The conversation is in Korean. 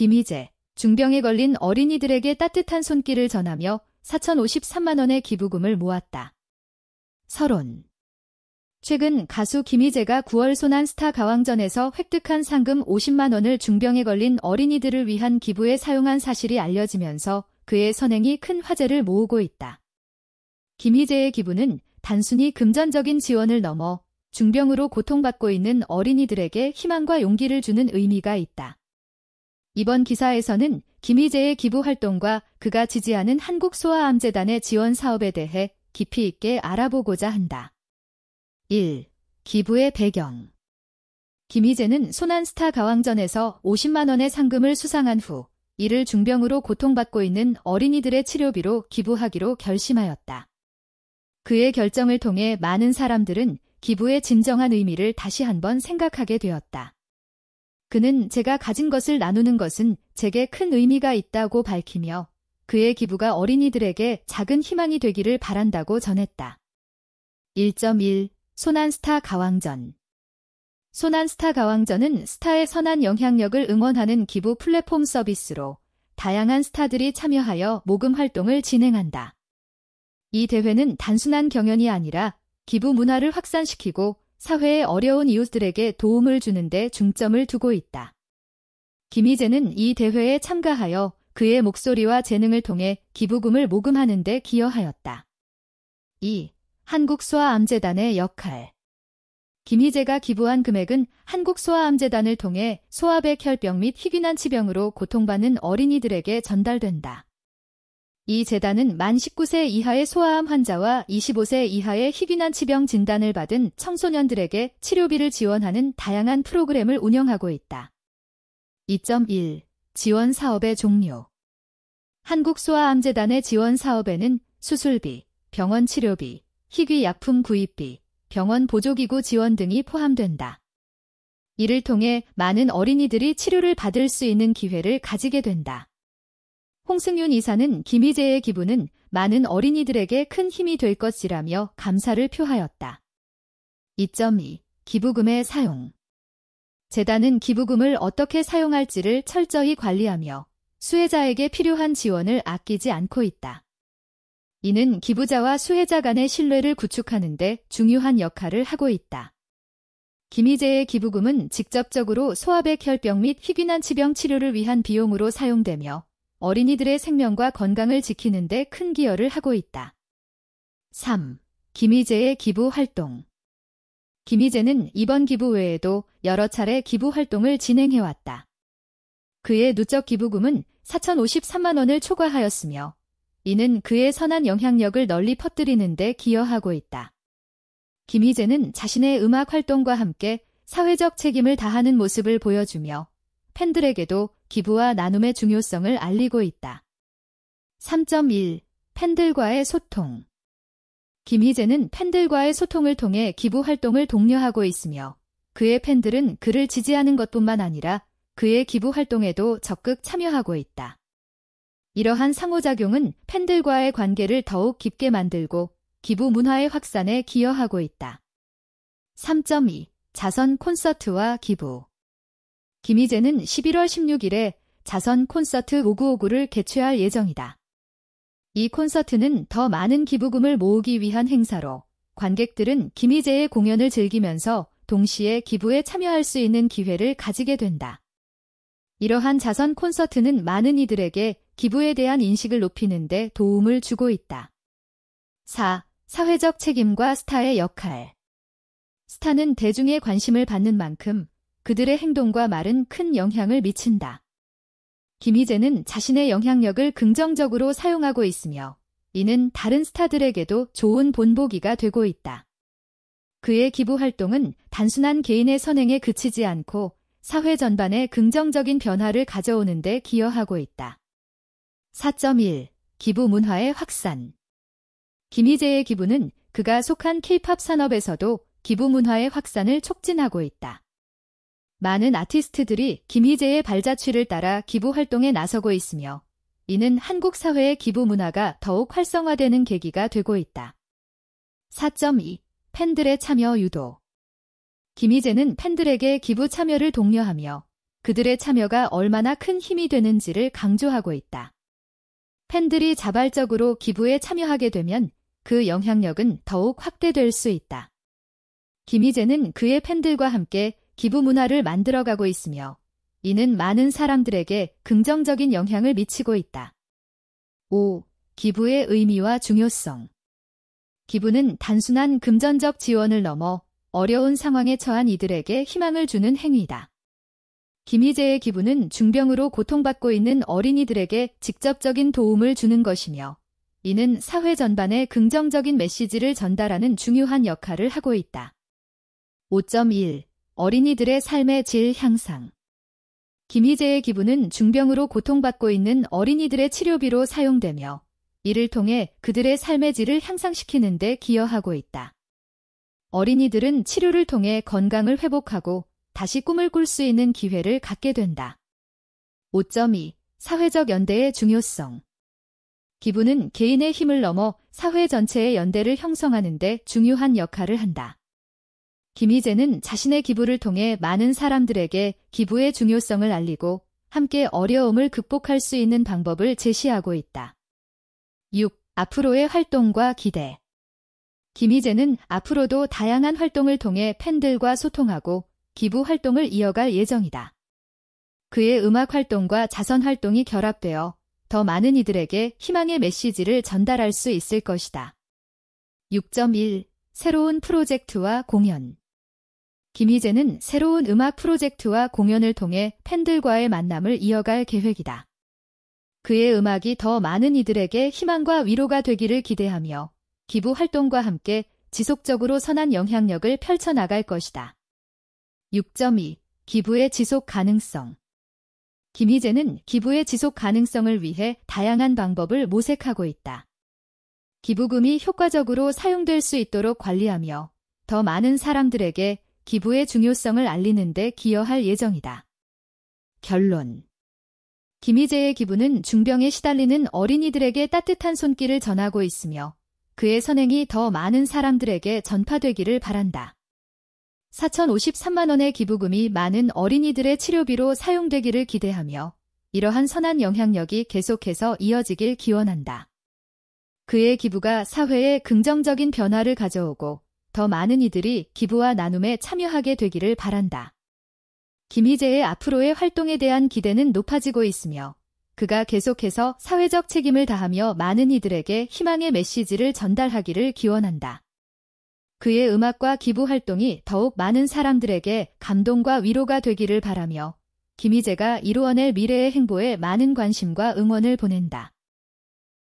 김희재, 중병에 걸린 어린이들에게 따뜻한 손길을 전하며 4,053만원의 기부금을 모았다. 서론 최근 가수 김희재가 9월 소난 스타 가왕전에서 획득한 상금 50만원을 중병에 걸린 어린이들을 위한 기부에 사용한 사실이 알려지면서 그의 선행이 큰 화제를 모으고 있다. 김희재의 기부는 단순히 금전적인 지원을 넘어 중병으로 고통받고 있는 어린이들에게 희망과 용기를 주는 의미가 있다. 이번 기사에서는 김희재의 기부 활동과 그가 지지하는 한국소아암재단의 지원 사업에 대해 깊이 있게 알아보고자 한다. 1. 기부의 배경 김희재는 소난스타 가왕전에서 50만원의 상금을 수상한 후 이를 중병으로 고통받고 있는 어린이들의 치료비로 기부하기로 결심하였다. 그의 결정을 통해 많은 사람들은 기부의 진정한 의미를 다시 한번 생각하게 되었다. 그는 제가 가진 것을 나누는 것은 제게 큰 의미가 있다고 밝히며 그의 기부가 어린이들에게 작은 희망이 되기를 바란다고 전했다. 1.1 소난스타 가왕전 소난스타 가왕전은 스타의 선한 영향력을 응원하는 기부 플랫폼 서비스로 다양한 스타들이 참여하여 모금 활동을 진행한다. 이 대회는 단순한 경연이 아니라 기부 문화를 확산시키고 사회의 어려운 이웃들에게 도움을 주는데 중점을 두고 있다. 김희재는 이 대회에 참가하여 그의 목소리와 재능을 통해 기부금을 모금하는 데 기여하였다. 2. 한국소아암재단의 역할 김희재가 기부한 금액은 한국소아암재단을 통해 소아백혈병 및 희귀난 치병으로 고통받는 어린이들에게 전달된다. 이 재단은 만 19세 이하의 소아암 환자와 25세 이하의 희귀난 치병 진단을 받은 청소년들에게 치료비를 지원하는 다양한 프로그램을 운영하고 있다. 2.1 지원 사업의 종료 한국소아암재단의 지원 사업에는 수술비, 병원 치료비, 희귀약품 구입비, 병원 보조기구 지원 등이 포함된다. 이를 통해 많은 어린이들이 치료를 받을 수 있는 기회를 가지게 된다. 홍승윤 이사는 김희재의 기부는 많은 어린이들에게 큰 힘이 될 것이라며 감사를 표하였다. 2.2. 기부금의 사용 재단은 기부금을 어떻게 사용할지를 철저히 관리하며 수혜자에게 필요한 지원을 아끼지 않고 있다. 이는 기부자와 수혜자 간의 신뢰를 구축하는 데 중요한 역할을 하고 있다. 김희재의 기부금은 직접적으로 소아백 혈병 및 희귀난 치병 치료를 위한 비용으로 사용되며 어린이들의 생명과 건강을 지키는데 큰 기여를 하고 있다. 3. 김희재의 기부 활동 김희재는 이번 기부 외에도 여러 차례 기부 활동을 진행해왔다. 그의 누적 기부금은 4,053만 원을 초과하였으며 이는 그의 선한 영향력을 널리 퍼뜨리는 데 기여하고 있다. 김희재는 자신의 음악 활동과 함께 사회적 책임을 다하는 모습을 보여주며 팬들에게도 기부와 나눔의 중요성을 알리고 있다. 3.1. 팬들과의 소통 김희재는 팬들과의 소통을 통해 기부 활동을 독려하고 있으며 그의 팬들은 그를 지지하는 것뿐만 아니라 그의 기부 활동에도 적극 참여하고 있다. 이러한 상호작용은 팬들과의 관계를 더욱 깊게 만들고 기부 문화의 확산에 기여하고 있다. 3.2 자선 콘서트와 기부 김희재는 11월 16일에 자선 콘서트 5959를 개최할 예정이다. 이 콘서트는 더 많은 기부금을 모으기 위한 행사로 관객들은 김희재의 공연을 즐기면서 동시에 기부에 참여할 수 있는 기회를 가지게 된다. 이러한 자선 콘서트는 많은 이들에게 기부에 대한 인식을 높이는데 도움을 주고 있다. 4. 사회적 책임과 스타의 역할 스타는 대중의 관심을 받는 만큼 그들의 행동과 말은 큰 영향을 미친다. 김희재는 자신의 영향력을 긍정적으로 사용하고 있으며 이는 다른 스타들에게도 좋은 본보기가 되고 있다. 그의 기부 활동은 단순한 개인의 선행에 그치지 않고 사회 전반에 긍정적인 변화를 가져오는 데 기여하고 있다. 4.1 기부 문화의 확산 김희재의 기부는 그가 속한 K-POP 산업에서도 기부 문화의 확산을 촉진하고 있다. 많은 아티스트들이 김희재의 발자취를 따라 기부 활동에 나서고 있으며 이는 한국 사회의 기부 문화가 더욱 활성화되는 계기가 되고 있다. 4.2. 팬들의 참여 유도 김희재는 팬들에게 기부 참여를 독려하며 그들의 참여가 얼마나 큰 힘이 되는지를 강조하고 있다. 팬들이 자발적으로 기부에 참여하게 되면 그 영향력은 더욱 확대될 수 있다. 김희재는 그의 팬들과 함께 기부 문화를 만들어가고 있으며 이는 많은 사람들에게 긍정적인 영향을 미치고 있다. 5. 기부의 의미와 중요성 기부는 단순한 금전적 지원을 넘어 어려운 상황에 처한 이들에게 희망을 주는 행위다. 김희재의 기부는 중병으로 고통받고 있는 어린이들에게 직접적인 도움을 주는 것이며 이는 사회 전반에 긍정적인 메시지를 전달하는 중요한 역할을 하고 있다. 5.1 어린이들의 삶의 질 향상. 김희재의 기부는 중병으로 고통받고 있는 어린이들의 치료비로 사용되며 이를 통해 그들의 삶의 질을 향상시키는 데 기여하고 있다. 어린이들은 치료를 통해 건강을 회복하고 다시 꿈을 꿀 수 있는 기회를 갖게 된다. 5.2 사회적 연대의 중요성 기부는 개인의 힘을 넘어 사회 전체의 연대를 형성하는 데 중요한 역할을 한다. 김희재는 자신의 기부를 통해 많은 사람들에게 기부의 중요성을 알리고 함께 어려움을 극복할 수 있는 방법을 제시하고 있다. 6. 앞으로의 활동과 기대 김희재는 앞으로도 다양한 활동을 통해 팬들과 소통하고 기부 활동을 이어갈 예정이다. 그의 음악 활동과 자선 활동이 결합되어 더 많은 이들에게 희망의 메시지를 전달할 수 있을 것이다. 6.1 새로운 프로젝트와 공연 김희재는 새로운 음악 프로젝트와 공연을 통해 팬들과의 만남을 이어갈 계획이다. 그의 음악이 더 많은 이들에게 희망과 위로가 되기를 기대하며 기부 활동과 함께 지속적으로 선한 영향력을 펼쳐나갈 것이다. 6.2 기부의 지속 가능성 김희재는 기부의 지속 가능성을 위해 다양한 방법을 모색하고 있다. 기부금이 효과적으로 사용될 수 있도록 관리하며 더 많은 사람들에게 기부의 중요성을 알리는데 기여할 예정이다. 결론 김희재의 기부는 중병에 시달리는 어린이들에게 따뜻한 손길을 전하고 있으며 그의 선행이 더 많은 사람들에게 전파되기를 바란다. 4,053만원의 기부금이 많은 어린이들의 치료비로 사용되기를 기대하며 이러한 선한 영향력이 계속해서 이어지길 기원한다. 그의 기부가 사회에 긍정적인 변화를 가져오고 더 많은 이들이 기부와 나눔에 참여하게 되기를 바란다. 김희재의 앞으로의 활동에 대한 기대는 높아지고 있으며 그가 계속해서 사회적 책임을 다하며 많은 이들에게 희망의 메시지를 전달하기를 기원한다. 그의 음악과 기부 활동이 더욱 많은 사람들에게 감동과 위로가 되기를 바라며 김희재가 이루어낼 미래의 행보에 많은 관심과 응원을 보낸다.